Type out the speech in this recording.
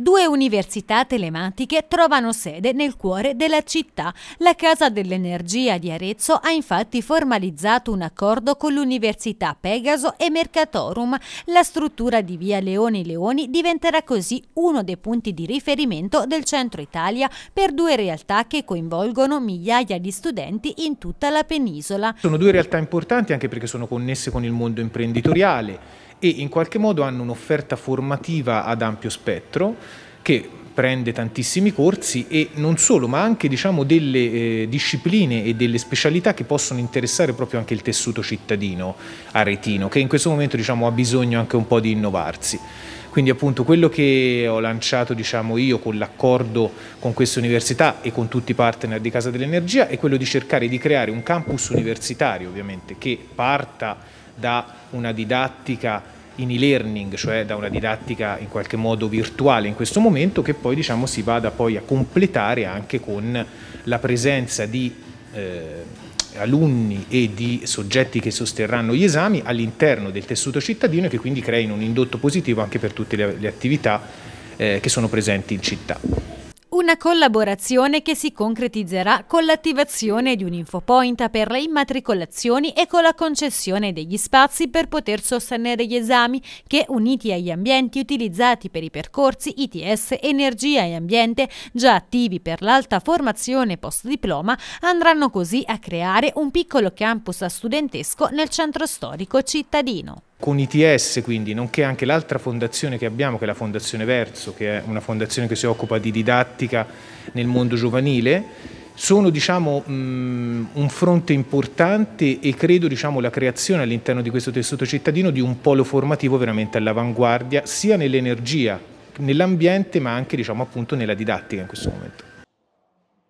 Due università telematiche trovano sede nel cuore della città. La Casa dell'Energia di Arezzo ha infatti formalizzato un accordo con l'Università Pegaso e Mercatorum. La struttura di via Leoni Leoni diventerà così uno dei punti di riferimento del centro Italia per due realtà che coinvolgono migliaia di studenti in tutta la penisola. Sono due realtà importanti anche perché sono connesse con il mondo imprenditoriale e in qualche modo hanno un'offerta formativa ad ampio spettro che prende tantissimi corsi e non solo, ma anche diciamo, delle eh, discipline e delle specialità che possono interessare proprio anche il tessuto cittadino aretino, che in questo momento diciamo, ha bisogno anche un po' di innovarsi. Quindi appunto quello che ho lanciato diciamo, io con l'accordo con questa università e con tutti i partner di Casa dell'Energia è quello di cercare di creare un campus universitario ovviamente che parta da una didattica in e-learning, cioè da una didattica in qualche modo virtuale in questo momento, che poi diciamo, si vada poi a completare anche con la presenza di eh, alunni e di soggetti che sosterranno gli esami all'interno del tessuto cittadino e che quindi creino un indotto positivo anche per tutte le, le attività eh, che sono presenti in città. Una collaborazione che si concretizzerà con l'attivazione di un infopoint per le immatricolazioni e con la concessione degli spazi per poter sostenere gli esami che, uniti agli ambienti utilizzati per i percorsi ITS Energia e Ambiente, già attivi per l'alta formazione post-diploma, andranno così a creare un piccolo campus studentesco nel centro storico cittadino con ITS quindi, nonché anche l'altra fondazione che abbiamo, che è la Fondazione Verso, che è una fondazione che si occupa di didattica nel mondo giovanile, sono diciamo, mm, un fronte importante e credo diciamo, la creazione all'interno di questo tessuto cittadino di un polo formativo veramente all'avanguardia sia nell'energia, nell'ambiente ma anche diciamo, appunto, nella didattica in questo momento.